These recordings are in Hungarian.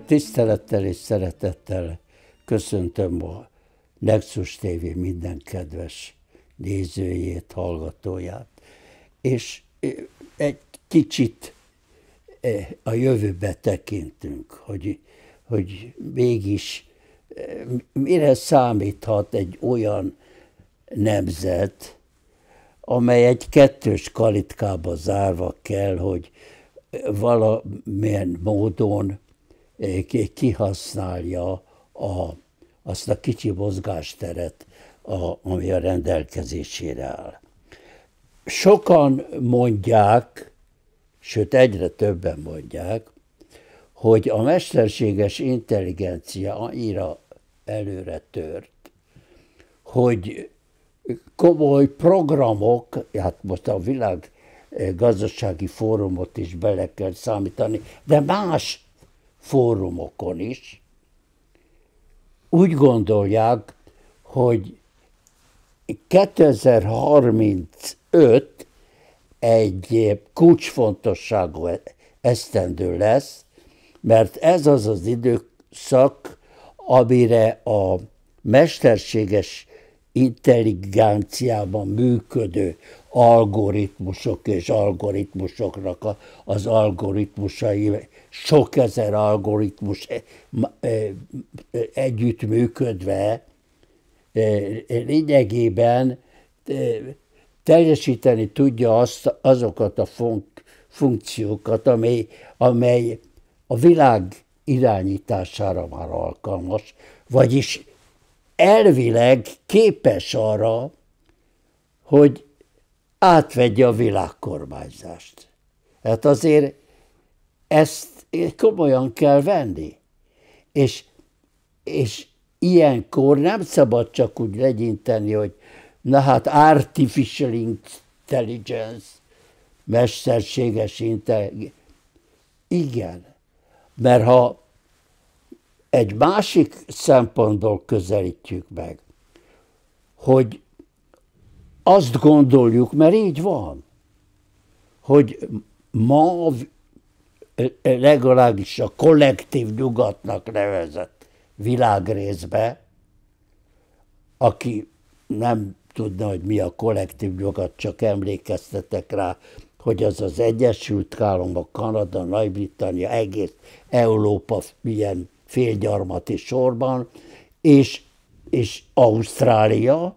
Tisztelettel és szeretettel köszöntöm a Nexus TV minden kedves nézőjét, hallgatóját. És egy kicsit a jövőbe tekintünk, hogy, hogy mégis mire számíthat egy olyan nemzet, amely egy kettős kalitkába zárva kell, hogy valamilyen módon Eh, kihasználja a, azt a kicsi mozgásteret, a, ami a rendelkezésére áll. Sokan mondják, sőt egyre többen mondják, hogy a mesterséges intelligencia annyira előre tört, hogy komoly programok, hát most a világ eh, gazdasági fórumot is bele kell számítani, de más fórumokon is, úgy gondolják, hogy 2035 egy kulcsfontosságú esztendő lesz, mert ez az az időszak, amire a mesterséges intelligenciában működő algoritmusok és algoritmusoknak az algoritmusai sok ezer algoritmus eh, eh, eh, együttműködve lényegében teljesíteni tudja azt, azokat a funk, funkciókat, amely, amely a világ irányítására már alkalmas, vagyis elvileg képes arra, hogy átvegye a világkormányzást. Hát azért ezt komolyan kell venni. És, és ilyenkor nem szabad csak úgy legyinteni, hogy na hát artificial intelligence, mesterséges intelligencia. Igen, mert ha egy másik szempontból közelítjük meg, hogy azt gondoljuk, mert így van, hogy ma legalábbis a kollektív nyugatnak nevezett világrészbe, aki nem tudna, hogy mi a kollektív nyugat, csak emlékeztetek rá, hogy az az Egyesült Államok, Kanada, Nagy-Britannia, egész Európa milyen félgyarmati sorban, és, és Ausztrália,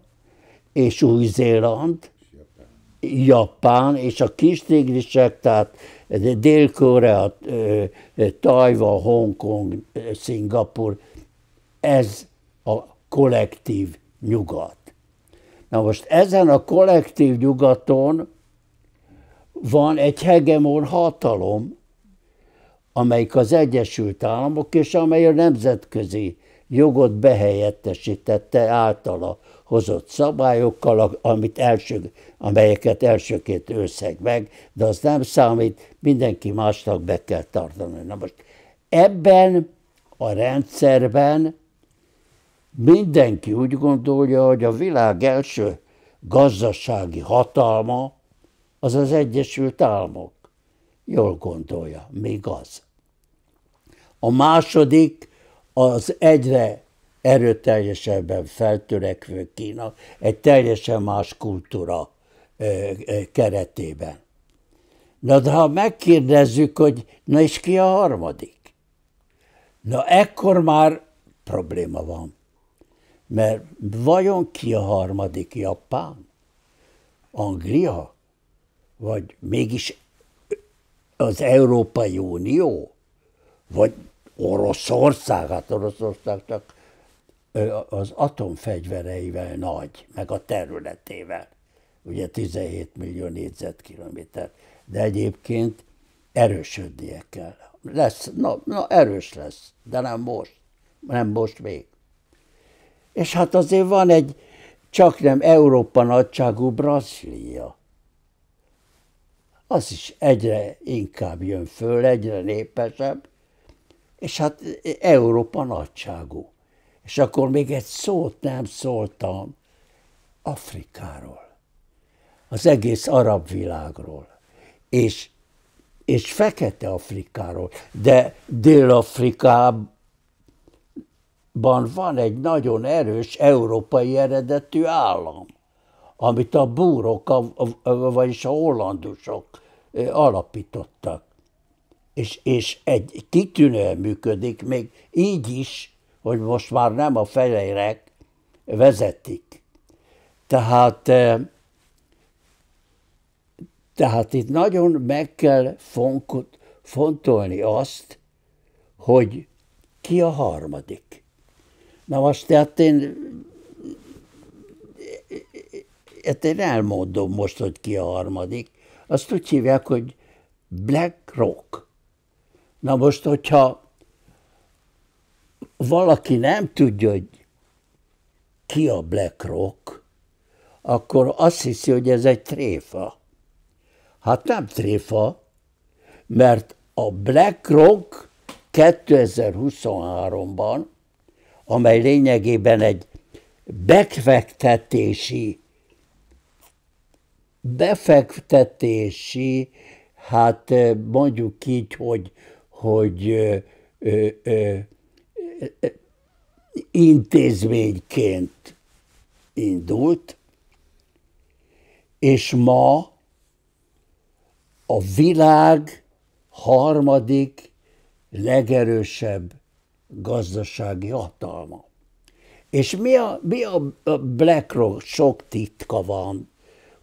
és Új-Zéland, Japán. és a kis tigrisek, tehát Dél-Korea, Tajva, Hongkong, Szingapur, ez a kollektív nyugat. Na most ezen a kollektív nyugaton van egy hegemon hatalom, amelyik az Egyesült Államok és amely a nemzetközi jogot behelyettesítette általa hozott szabályokkal, amit első, amelyeket elsőként őszeg meg, de az nem számít, mindenki másnak be kell tartani. Na most ebben a rendszerben mindenki úgy gondolja, hogy a világ első gazdasági hatalma az az Egyesült Államok. Jól gondolja, még az. A második az egyre erőteljesebben feltörekvő Kína egy teljesen más kultúra keretében. Na de ha megkérdezzük, hogy na és ki a harmadik? Na ekkor már probléma van. Mert vajon ki a harmadik Japán? Anglia? Vagy mégis az Európai Unió? Vagy Oroszország? Hát Oroszország csak az atomfegyvereivel nagy, meg a területével, ugye 17 millió négyzetkilométer. De egyébként erősödnie kell. Lesz, na, na erős lesz, de nem most, nem most még. És hát azért van egy csak nem Európa nagyságú Brazília. Az is egyre inkább jön föl, egyre népesebb, és hát Európa nagyságú. És akkor még egy szót nem szóltam Afrikáról, az egész arab világról, és, és Fekete Afrikáról, de Dél-Afrikában van egy nagyon erős európai eredetű állam, amit a búrok, a, a, vagyis a hollandusok alapítottak. És, és egy kitűnően működik, még így is, hogy most már nem a fejlejrek vezetik. Tehát, eh, tehát itt nagyon meg kell fontolni azt, hogy ki a harmadik. Na most tehát én, hát én elmondom most, hogy ki a harmadik. Azt úgy hívják, hogy Black Rock. Na most, hogyha valaki nem tudja, hogy ki a Black Rock, akkor azt hiszi, hogy ez egy tréfa. Hát nem tréfa, mert a Black Rock 2023-ban, amely lényegében egy befektetési, befektetési, hát eh, mondjuk így, hogy, hogy ö, ö, ö, intézményként indult, és ma a világ harmadik legerősebb gazdasági hatalma. És mi a, mi a BlackRock sok titka van,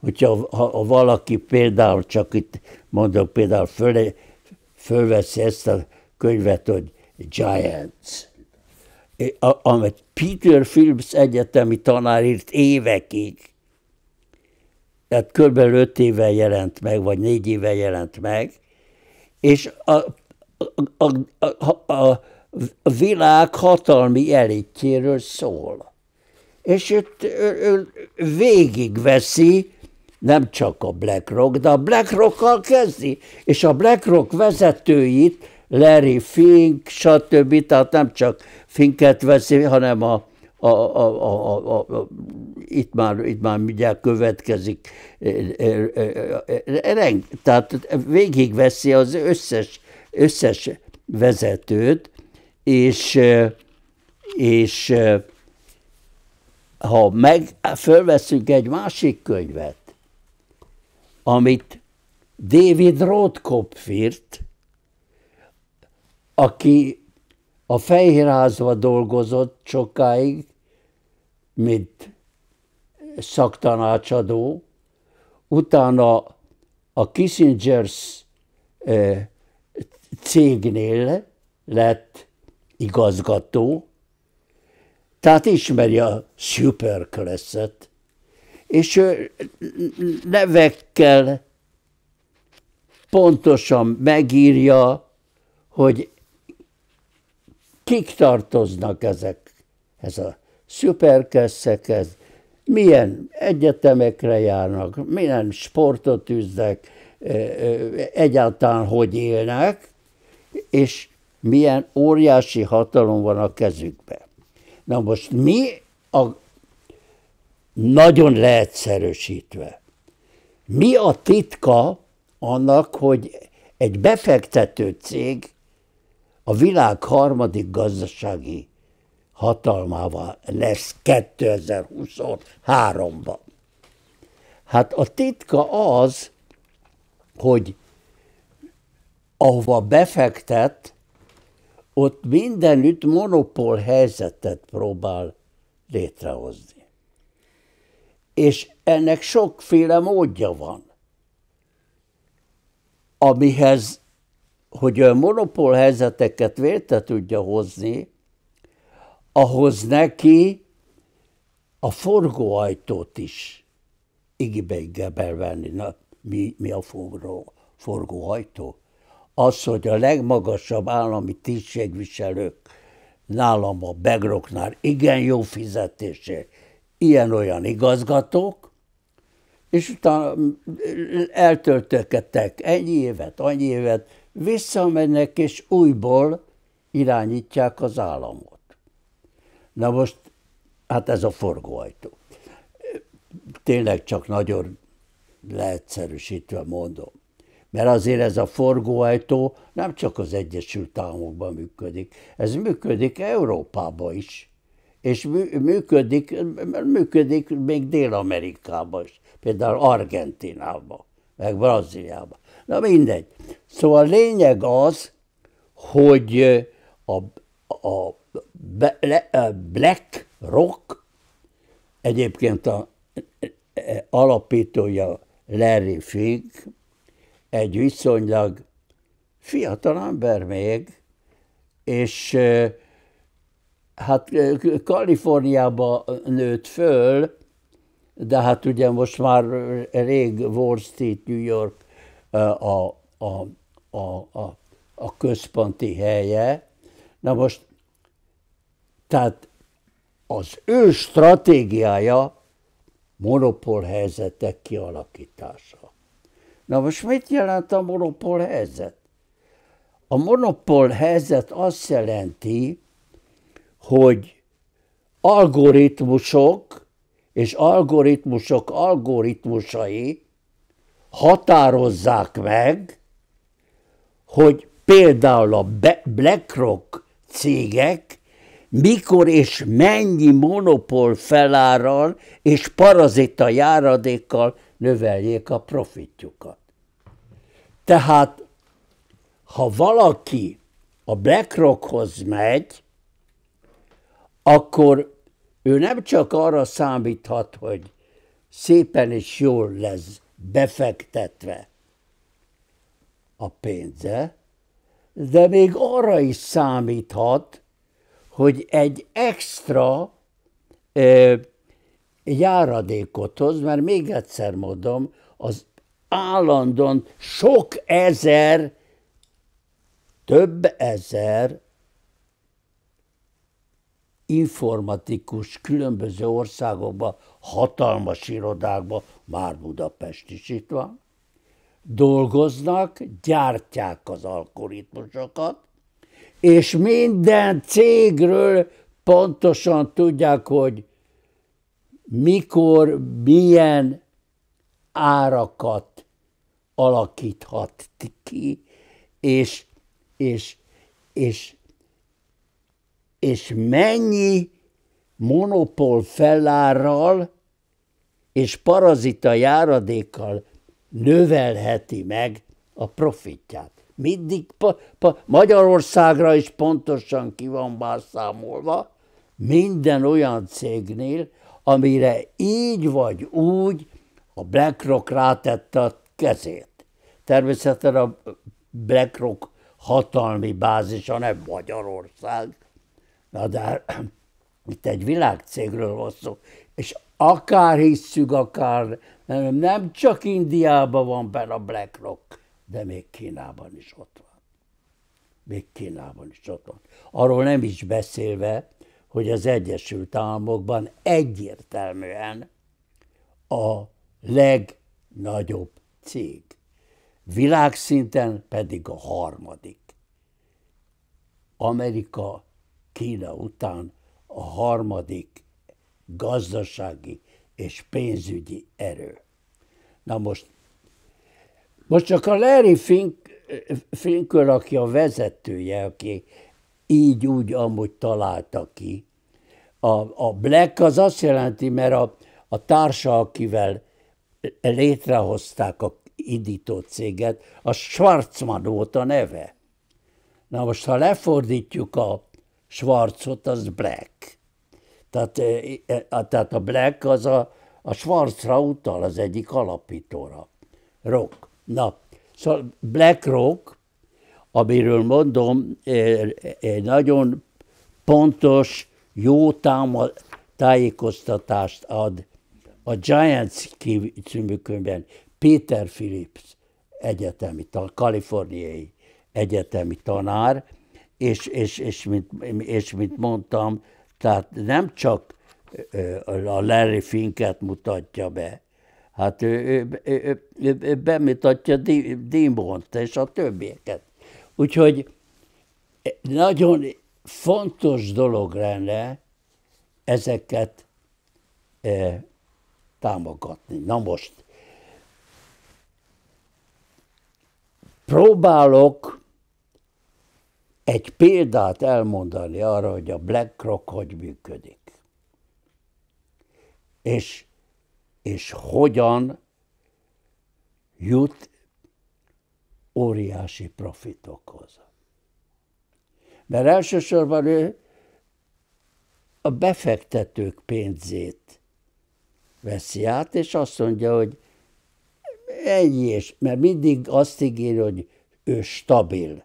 hogyha ha, ha valaki például, csak itt mondok például, föl, fölveszi ezt a könyvet, hogy Giants – amit Peter Phillips egyetemi tanár írt évekig, tehát kb. 5 éve jelent meg, vagy 4 éve jelent meg, és a, a, a, a, a világ hatalmi elitjéről szól. És itt ő, ő végigveszi, nem csak a BlackRock, de a BlackRock-kal kezdi, és a BlackRock vezetőit Larry Fink, stb. Tehát nem csak Finket veszi, hanem a, a, a, a, a, a, itt, már, itt már mindjárt következik. E, e, e, Ren, tehát végigveszi az összes, összes vezetőt, és, és ha meg fölveszünk egy másik könyvet, amit David Rothkopf írt, aki a Fehérházba dolgozott sokáig, mint szaktanácsadó, utána a Kissingers cégnél lett igazgató, tehát ismeri a superklasszet, és ő nevekkel pontosan megírja, hogy kik tartoznak ezek, ez a szuperkesszekhez, milyen egyetemekre járnak, milyen sportot üznek, egyáltalán hogy élnek, és milyen óriási hatalom van a kezükben. Na most mi a nagyon leegyszerűsítve, mi a titka annak, hogy egy befektető cég a világ harmadik gazdasági hatalmával lesz 2023-ban. Hát a titka az, hogy ahova befektet, ott mindenütt monopól helyzetet próbál létrehozni. És ennek sokféle módja van, amihez hogy a monopól helyzeteket vélte tudja hozni, ahhoz neki a forgóajtót is igibeiggel bevenni. Na, mi, mi a forgó, forgóajtó? Az, hogy a legmagasabb állami tisztségviselők nálam a Begroknál igen jó fizetésért ilyen-olyan igazgatók, és utána mm, eltöltöketek ennyi évet, annyi évet, visszamennek és újból irányítják az államot. Na most, hát ez a forgóajtó. Tényleg csak nagyon leegyszerűsítve mondom. Mert azért ez a forgóajtó nem csak az Egyesült Államokban működik, ez működik Európában is és működik, működik még Dél-Amerikában is, például Argentinában, meg Brazíliában. Na mindegy. Szóval a lényeg az, hogy a, a, a Black Rock, egyébként a e, e, alapítója Larry Fink, egy viszonylag fiatal ember még, és hát Kaliforniába nőtt föl, de hát ugye most már rég Wall Street, New York a, a, a, a, a központi helye. Na most, tehát az ő stratégiája monopól helyzetek kialakítása. Na most mit jelent a monopól helyzet? A monopól helyzet azt jelenti, hogy algoritmusok és algoritmusok algoritmusai határozzák meg, hogy például a BlackRock cégek mikor és mennyi monopól felárral és parazita járadékkal növeljék a profitjukat. Tehát, ha valaki a BlackRockhoz megy, akkor ő nem csak arra számíthat, hogy szépen és jól lesz befektetve a pénze, de még arra is számíthat, hogy egy extra ö, járadékot hoz, mert még egyszer mondom, az állandóan sok ezer, több ezer informatikus különböző országokba, hatalmas irodákba, már Budapest is itt van, dolgoznak, gyártják az algoritmusokat, és minden cégről pontosan tudják, hogy mikor, milyen árakat alakíthat ki, és, és, és és mennyi monopól felárral és parazita járadékkal növelheti meg a profitját. Mindig pa, pa, Magyarországra is pontosan ki van számolva, minden olyan cégnél, amire így vagy úgy a BlackRock rátette a kezét. Természetesen a BlackRock hatalmi bázisa nem Magyarország, Na de itt egy világcégről van szó, és akár hisszük, akár nem, nem csak Indiában van benne a BlackRock, de még Kínában is ott van. Még Kínában is ott van. Arról nem is beszélve, hogy az Egyesült Államokban egyértelműen a legnagyobb cég. Világszinten pedig a harmadik. Amerika Kína után a harmadik gazdasági és pénzügyi erő. Na most, most csak a Larry Fink, Finkör, aki a vezetője, aki így úgy amúgy találta ki. A, a black az azt jelenti, mert a, a társa, akivel létrehozták a indító céget, a Schwarzman volt a neve. Na most, ha lefordítjuk a, Schwarzot, az black. Tehát, e, tehát a black az a, a Schwarzra utal, az egyik alapítóra. Rock. Na, szóval black rock, amiről mondom, egy nagyon pontos, jó táma, tájékoztatást ad a Giants című könyvben Peter Phillips egyetemi, a kaliforniai egyetemi tanár, és, és, és, mint, és mint mondtam, tehát nem csak a Larry Finket mutatja be, hát ő, ő, ő, ő, ő bemutatja Dimont és a többieket. Úgyhogy e, nagyon fontos dolog lenne ezeket e, támogatni. Na most, próbálok egy példát elmondani arra, hogy a BlackRock hogy működik. És, és hogyan jut óriási profitokhoz. Mert elsősorban ő a befektetők pénzét veszi át, és azt mondja, hogy ennyi, és mert mindig azt ígér, hogy ő stabil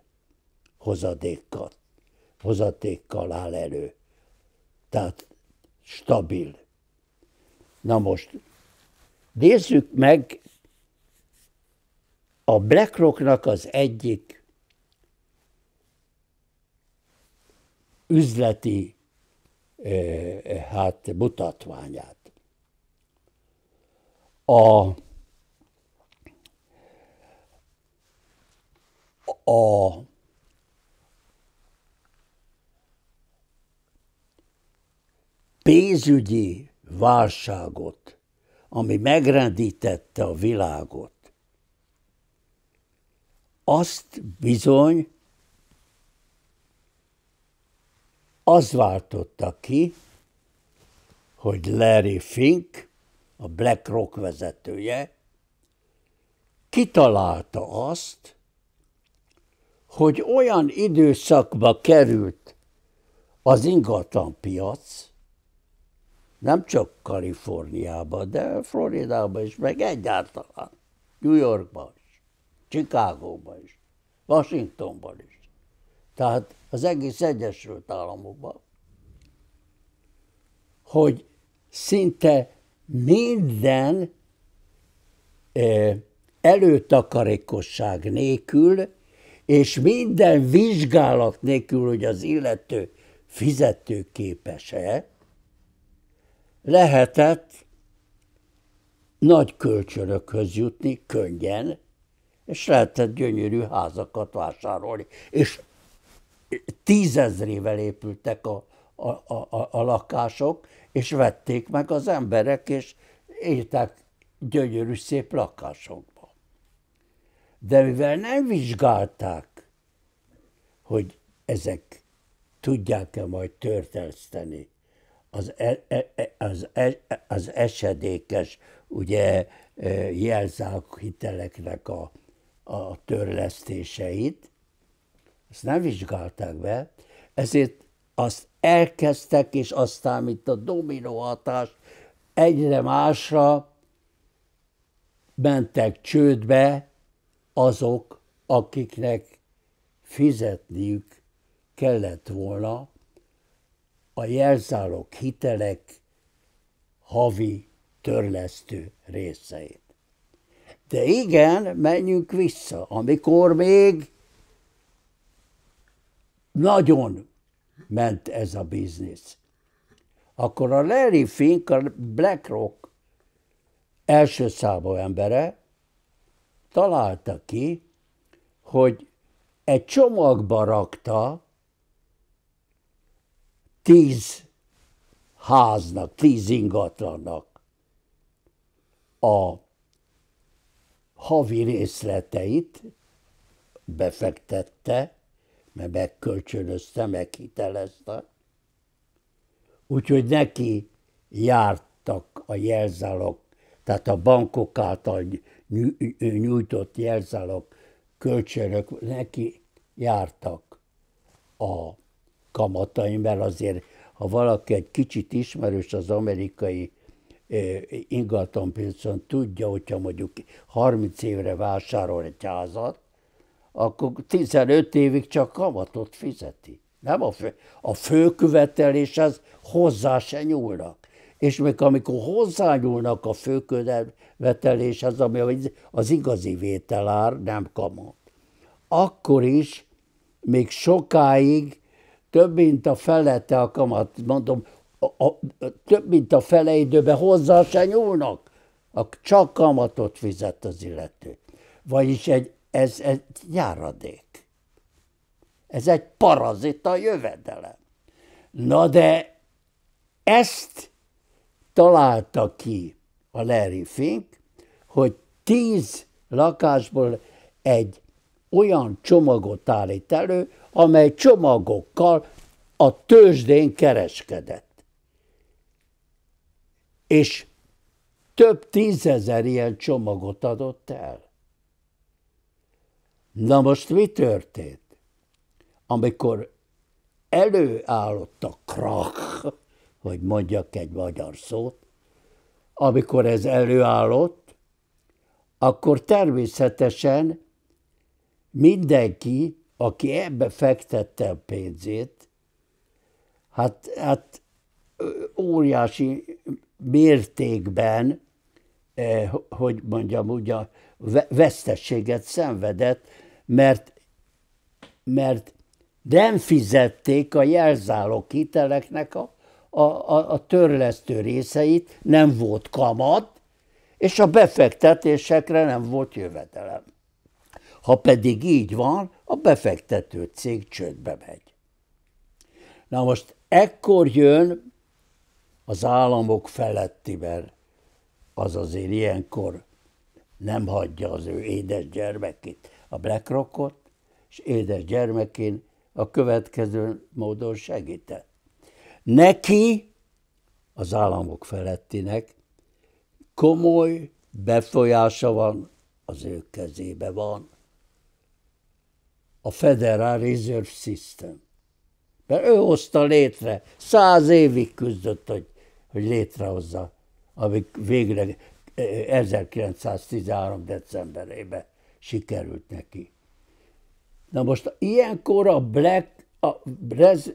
hozadékkal, hozadékkal áll elő. Tehát stabil. Na most nézzük meg a BlackRocknak az egyik üzleti hát mutatványát. A, a pénzügyi válságot, ami megrendítette a világot, azt bizony az váltotta ki, hogy Larry Fink, a BlackRock vezetője, kitalálta azt, hogy olyan időszakba került az ingatlanpiac, nem csak Kaliforniában, de Floridában is, meg egyáltalán, New Yorkban is, Chicagóban is, Washingtonban is. Tehát az egész Egyesült Államokban, hogy szinte minden előtakarékosság nélkül, és minden vizsgálat nélkül, hogy az illető fizetőképes-e, lehetett nagy kölcsönökhöz jutni könnyen, és lehetett gyönyörű házakat vásárolni. És tízezrével épültek a, a, a, a lakások, és vették meg az emberek, és éltek gyönyörű szép lakásokba. De mivel nem vizsgálták, hogy ezek tudják-e majd törtelzteni az, e, e, e, az, e, az esedékes ugye e, jelzák hiteleknek a, a törlesztéseit, ezt nem vizsgálták be, ezért azt elkezdtek, és aztán itt a dominó hatás egyre másra mentek csődbe azok, akiknek fizetniük kellett volna a jelzálog hitelek havi törlesztő részeit. De igen, menjünk vissza, amikor még nagyon ment ez a biznisz. Akkor a Larry Fink, a BlackRock első számú embere találta ki, hogy egy csomagba rakta tíz háznak, tíz ingatlannak a havi részleteit befektette, mert megkölcsönözte, meghitelezte. Úgyhogy neki jártak a jelzálok, tehát a bankok által nyújtott jelzálok, kölcsönök neki jártak a mert azért, ha valaki egy kicsit ismerős az amerikai ingatlanpiacon tudja, hogyha mondjuk 30 évre vásárol egy házat, akkor 15 évig csak kamatot fizeti. Nem a fő, a az hozzá se nyúlnak. És még amikor hozzányúlnak a az, ami az igazi vételár, nem kamat, akkor is még sokáig több mint a felete a kamat, mondom, a, a, több mint a fele időben hozzá se nyúlnak. A, csak kamatot fizet az illető. Vagyis egy, ez egy járadék. Ez egy parazita jövedelem. Na de ezt találta ki a Larry Fink, hogy tíz lakásból egy olyan csomagot állít elő, amely csomagokkal a tőzsdén kereskedett. És több tízezer ilyen csomagot adott el. Na most mi történt? Amikor előállott a krak, hogy mondjak egy magyar szót, amikor ez előállott, akkor természetesen mindenki aki ebbe fektette a pénzét, hát, hát óriási mértékben, eh, hogy mondjam, ugye vesztességet szenvedett, mert, mert nem fizették a jelzálók hiteleknek a, a, a, a törlesztő részeit, nem volt kamat, és a befektetésekre nem volt jövedelem. Ha pedig így van, a befektető cég csődbe megy. Na most ekkor jön az államok mert az azért ilyenkor nem hagyja az ő édes gyermekét, a BlackRockot, és édes gyermekén a következő módon segített. Neki, az államok felettinek, komoly befolyása van, az ő kezébe van a Federal Reserve System. Mert ő hozta létre, száz évig küzdött, hogy, hogy létrehozza, amíg végre 1913. E, decemberében sikerült neki. Na most ilyenkor a Black, a, Brez,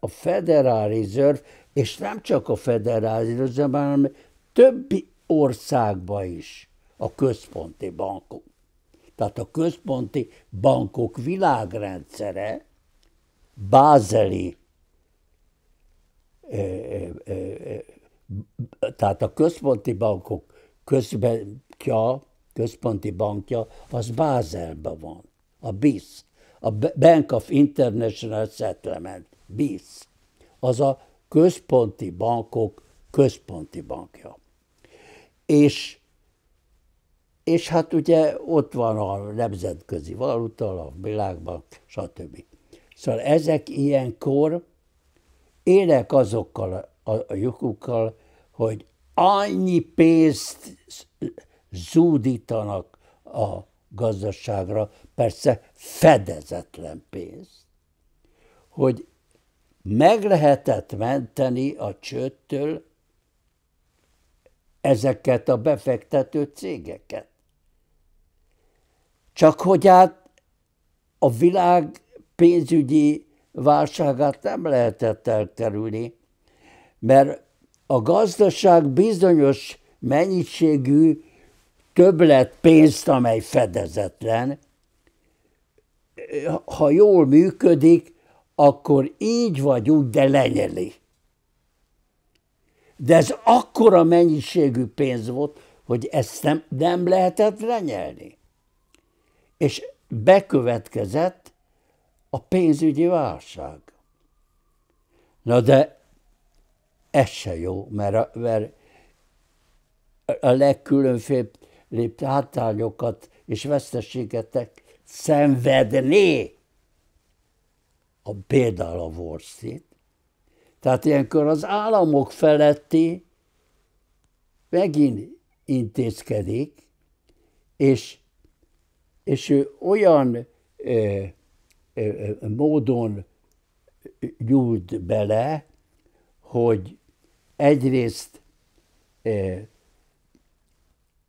a Federal Reserve, és nem csak a Federal Reserve, hanem többi országba is a központi bankok tehát a központi bankok világrendszere bázeli, tehát a központi bankok központja, központi bankja, az Bázelben van, a BIS, a Bank of International Settlement, BIS, az a központi bankok központi bankja. És és hát ugye ott van a nemzetközi valuta, a világban, stb. Szóval ezek ilyenkor élek azokkal a, lyukukkal, hogy annyi pénzt zúdítanak a gazdaságra, persze fedezetlen pénzt, hogy meg lehetett menteni a csőttől ezeket a befektető cégeket. Csak hogy hát a világ pénzügyi válságát nem lehetett elkerülni, mert a gazdaság bizonyos mennyiségű többlet pénzt, amely fedezetlen, ha jól működik, akkor így vagy úgy, de lenyeli. De ez akkora mennyiségű pénz volt, hogy ezt nem, nem lehetett lenyelni és bekövetkezett a pénzügyi válság. Na de ez se jó, mert a, mert a legkülönfébb hátrányokat és veszteségetek szenvedné a például a Wall Street. Tehát ilyenkor az államok feletti megint intézkedik, és és ő olyan e, e, módon gyújt bele, hogy egyrészt e,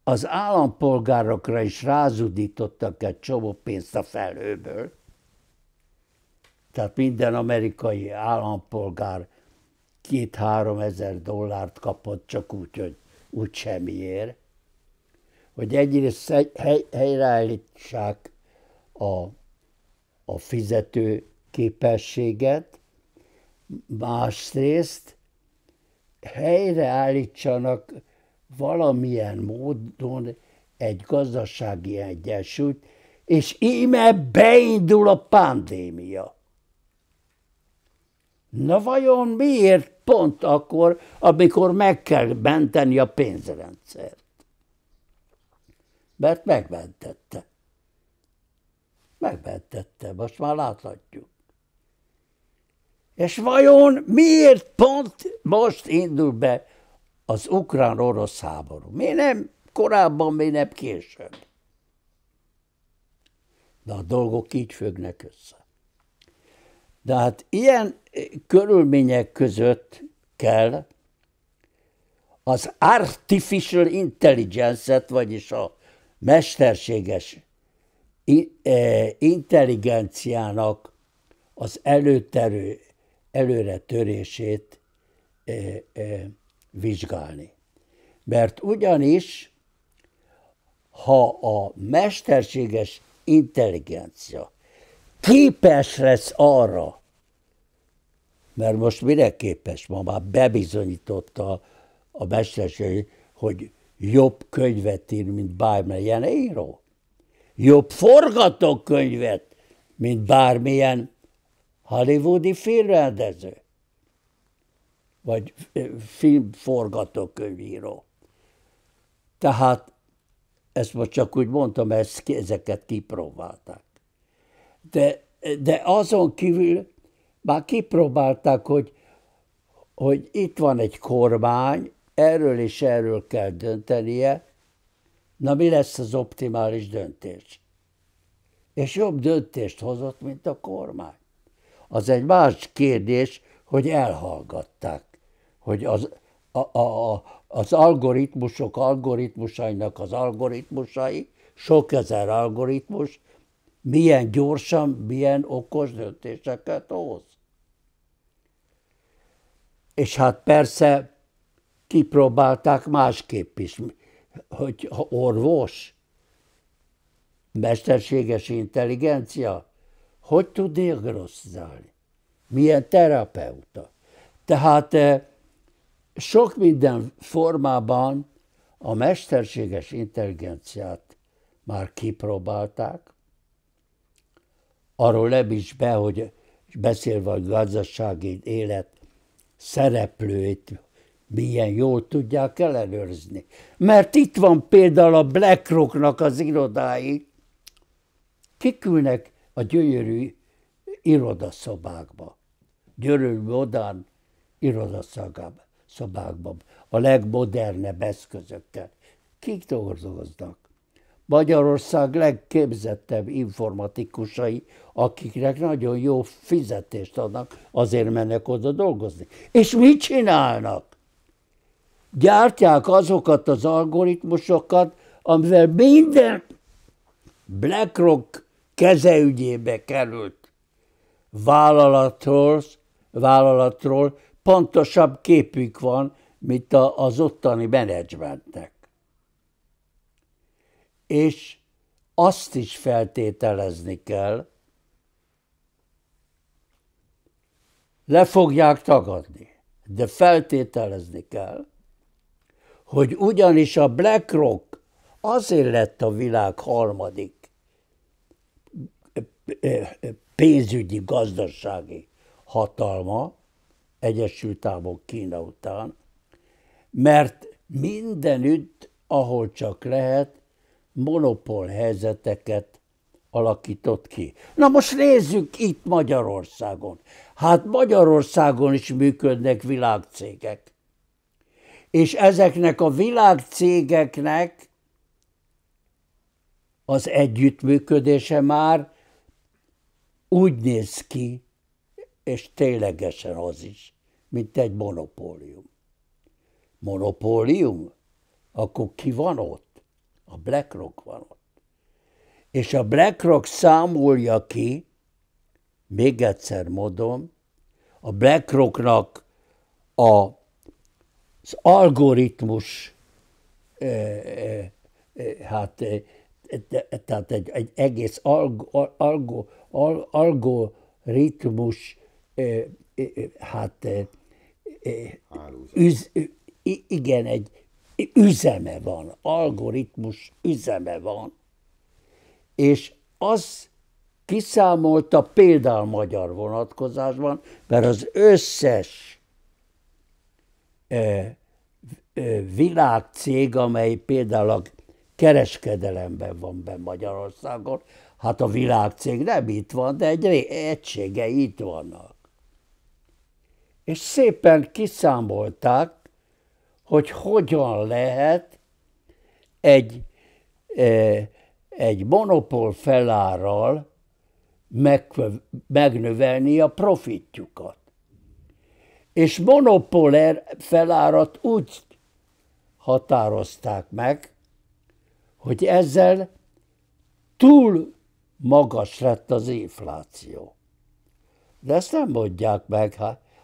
az állampolgárokra is rázudítottak egy csomó pénzt a felhőből, tehát minden amerikai állampolgár két-három ezer dollárt kapott csak úgy, hogy úgy semmiért hogy egyrészt hely, helyreállítsák a, a fizető képességet, másrészt helyreállítsanak valamilyen módon egy gazdasági egyensúlyt, és íme beindul a pandémia. Na vajon miért pont akkor, amikor meg kell menteni a pénzrendszert? mert megmentette. Megmentette, most már láthatjuk. És vajon miért pont most indul be az ukrán-orosz háború? Mi nem korábban, mi nem később? De a dolgok így függnek össze. De hát ilyen eh, körülmények között kell az artificial intelligence-et, vagyis a mesterséges e, intelligenciának az előterő, előre törését e, e, vizsgálni. Mert ugyanis, ha a mesterséges intelligencia képes lesz arra, mert most mire képes? Ma már bebizonyította a mesterség, hogy jobb könyvet ír, mint bármilyen író. Jobb forgatókönyvet, mint bármilyen hollywoodi filmrendező. Vagy filmforgatókönyvíró. Tehát ezt most csak úgy mondtam, mert ezeket kipróbálták. De, de azon kívül már kipróbálták, hogy, hogy itt van egy kormány, erről és erről kell döntenie, na mi lesz az optimális döntés? És jobb döntést hozott, mint a kormány. Az egy más kérdés, hogy elhallgatták, hogy az, a, a, a, az algoritmusok algoritmusainak az algoritmusai, sok ezer algoritmus, milyen gyorsan, milyen okos döntéseket hoz. És hát persze kipróbálták másképp is, hogy orvos, mesterséges intelligencia, hogy tud diagnosztizálni? Milyen terapeuta? Tehát eh, sok minden formában a mesterséges intelligenciát már kipróbálták, arról nem is be, hogy beszélve a gazdasági élet szereplőit, milyen jól tudják ellenőrzni. Mert itt van például a BlackRocknak az irodái, kikülnek a gyönyörű irodaszobákba, gyönyörű modern irodaszobákba, a legmodernebb eszközökkel. Kik dolgoznak? Magyarország legképzettebb informatikusai, akiknek nagyon jó fizetést adnak, azért mennek oda dolgozni. És mit csinálnak? gyártják azokat az algoritmusokat, amivel minden BlackRock kezeügyébe került vállalatról, vállalatról pontosabb képük van, mint az ottani menedzsmentnek. És azt is feltételezni kell, le fogják tagadni, de feltételezni kell, hogy ugyanis a BlackRock azért lett a világ harmadik pénzügyi gazdasági hatalma, Egyesült Államok Kína után, mert mindenütt, ahol csak lehet, monopól helyzeteket alakított ki. Na most nézzük itt Magyarországon. Hát Magyarországon is működnek világcégek és ezeknek a világcégeknek az együttműködése már úgy néz ki, és ténylegesen az is, mint egy monopólium. Monopólium? Akkor ki van ott? A BlackRock van ott. És a BlackRock számolja ki, még egyszer mondom, a BlackRocknak a az algoritmus, hát tehát egy, egy egész algo, algo, algoritmus, hát üz, igen, egy üzeme van, algoritmus üzeme van, és az kiszámolta például magyar vonatkozásban, mert az összes eh, világcég, amely például a kereskedelemben van be Magyarországon, hát a világcég nem itt van, de egy egysége itt vannak. És szépen kiszámolták, hogy hogyan lehet egy, egy monopól felárral meg, megnövelni a profitjukat. És monopóler felárat úgy határozták meg, hogy ezzel túl magas lett az infláció. De ezt nem mondják meg,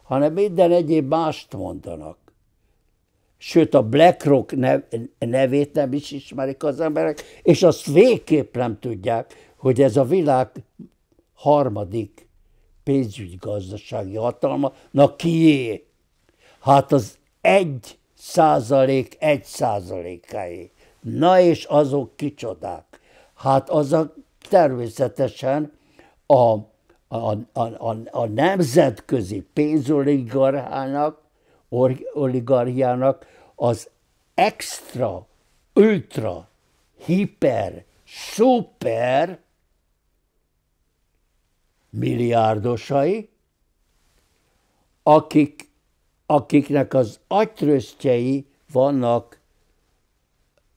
hanem minden egyéb mást mondanak. Sőt, a BlackRock nevét nem is ismerik az emberek, és azt végképp nem tudják, hogy ez a világ harmadik pénzügyi gazdasági hatalma, na kié? Hát az egy százalék egy százalékai. Na és azok kicsodák? Hát az a természetesen a, a, a, a, a nemzetközi pénzoligarchának, oligarchiának az extra, ultra, hiper, szuper milliárdosai, akik akiknek az agytrösztjei vannak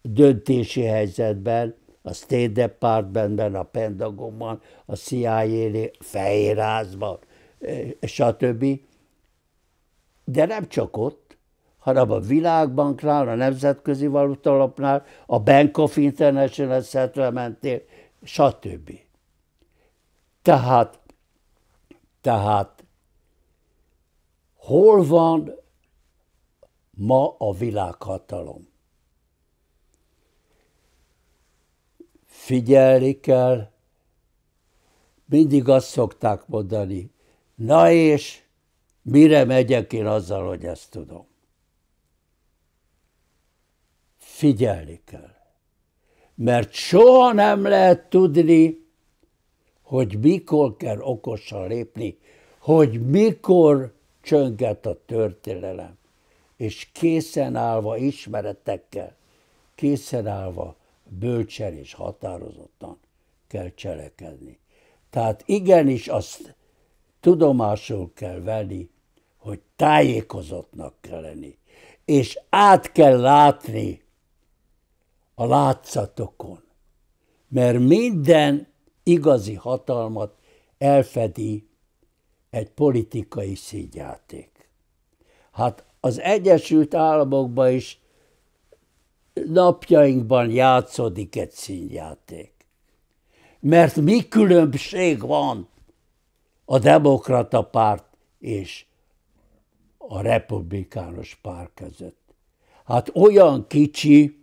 döntési helyzetben, a State Departmentben, a Pentagonban, a CIA fejérázban, eh, stb. De nem csak ott, hanem a Világbanknál, a Nemzetközi Valutalapnál, a Bank of International Settlementnél, stb. Tehát, tehát Hol van ma a világhatalom? Figyelni kell, mindig azt szokták mondani, na és mire megyek én azzal, hogy ezt tudom? Figyelni kell. Mert soha nem lehet tudni, hogy mikor kell okosan lépni, hogy mikor csönget a történelem, és készen állva ismeretekkel, készen állva bölcsen és határozottan kell cselekedni. Tehát igenis azt tudomásul kell venni, hogy tájékozottnak kell lenni, és át kell látni a látszatokon, mert minden igazi hatalmat elfedi egy politikai színjáték. Hát az Egyesült Államokban is napjainkban játszódik egy színjáték. Mert mi különbség van a demokrata párt és a republikánus párt között? Hát olyan kicsi,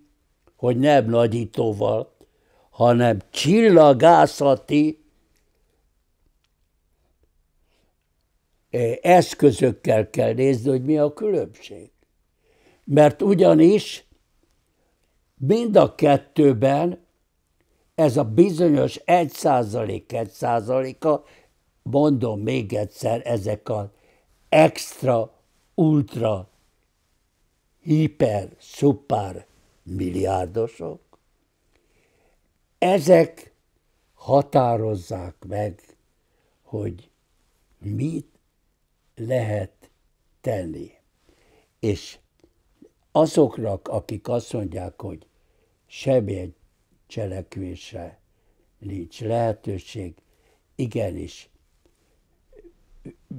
hogy nem nagyítóval, hanem csillagászati eszközökkel kell nézni, hogy mi a különbség. Mert ugyanis mind a kettőben ez a bizonyos 1 százalék, 1 százaléka, mondom még egyszer, ezek az extra, ultra, hiper, szupár milliárdosok, ezek határozzák meg, hogy mit lehet tenni. És azoknak, akik azt mondják, hogy semmilyen cselekvésre nincs lehetőség, igenis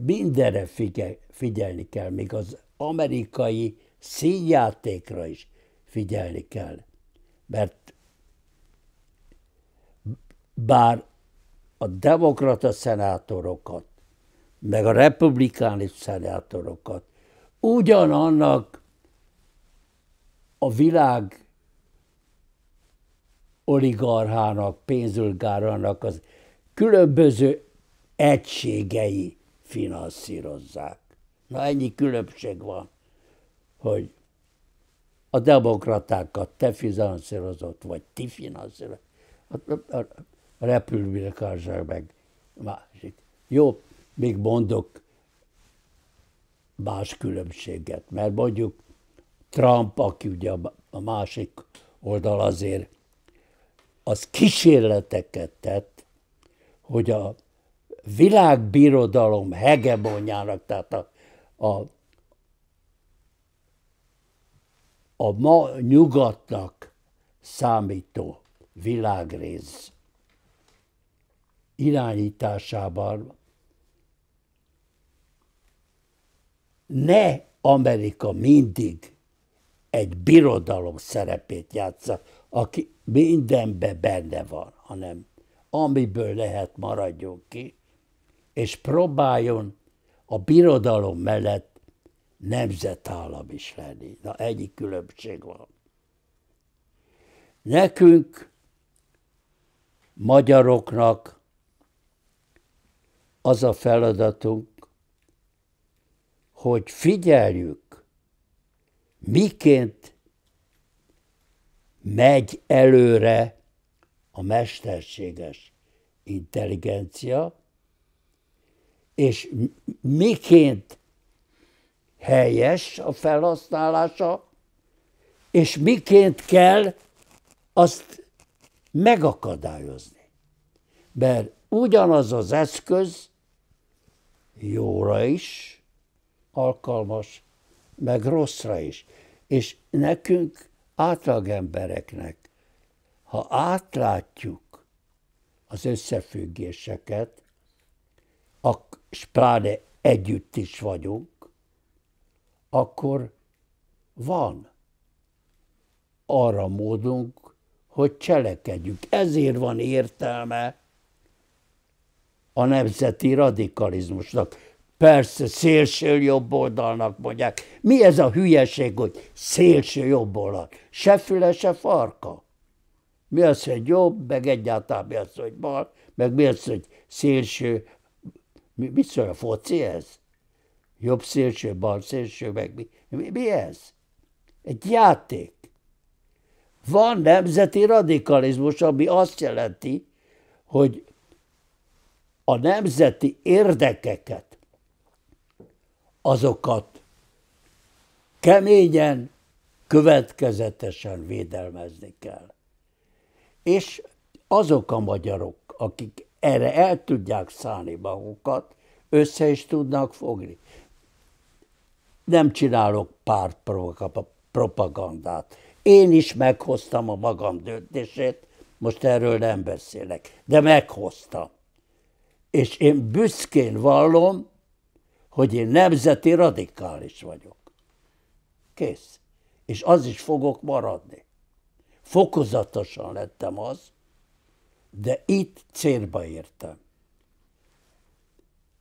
mindenre figyel, figyelni kell, még az amerikai színjátékra is figyelni kell. Mert bár a demokrata szenátorokat meg a republikánus szenátorokat. Ugyanannak a világ oligarchának, pénzülgárának az különböző egységei finanszírozzák. Na ennyi különbség van, hogy a demokratákat te finanszírozott, vagy ti finanszírozott. A, a, a, a meg másik. Jó, még mondok más különbséget, mert mondjuk Trump, aki ugye a másik oldal azért, az kísérleteket tett, hogy a világbirodalom hegemonjának, tehát a, a, a ma nyugatnak számító világrész irányításában ne Amerika mindig egy birodalom szerepét játsza, aki mindenben benne van, hanem amiből lehet maradjon ki, és próbáljon a birodalom mellett nemzetállam is lenni. Na, egyik különbség van. Nekünk, magyaroknak az a feladatunk, hogy figyeljük, miként megy előre a mesterséges intelligencia, és miként helyes a felhasználása, és miként kell azt megakadályozni. Mert ugyanaz az eszköz jóra is, alkalmas, meg rosszra is. És nekünk, átlagembereknek, ha átlátjuk az összefüggéseket, a spláne együtt is vagyunk, akkor van arra módunk, hogy cselekedjük. Ezért van értelme a nemzeti radikalizmusnak. Persze, szélső jobb oldalnak mondják. Mi ez a hülyeség, hogy szélső jobb oldal? Se füle, se farka. Mi az, hogy jobb, meg egyáltalán mi az, hogy bal, meg mi az, hogy szélső... Mi, mit szól a foci ez? Jobb szélső, bal szélső, meg mi? Mi, mi ez? Egy játék. Van nemzeti radikalizmus, ami azt jelenti, hogy a nemzeti érdekeket azokat keményen, következetesen védelmezni kell. És azok a magyarok, akik erre el tudják szállni magukat, össze is tudnak fogni. Nem csinálok párt propagandát. Én is meghoztam a magam döntését, most erről nem beszélek, de meghoztam. És én büszkén vallom, hogy én nemzeti radikális vagyok. Kész. És az is fogok maradni. Fokozatosan lettem az, de itt célba értem.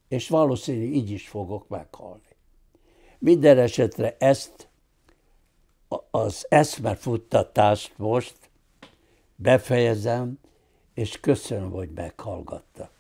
És valószínű így is fogok meghalni. Minden esetre ezt az eszmefuttatást most befejezem, és köszönöm, hogy meghallgattak.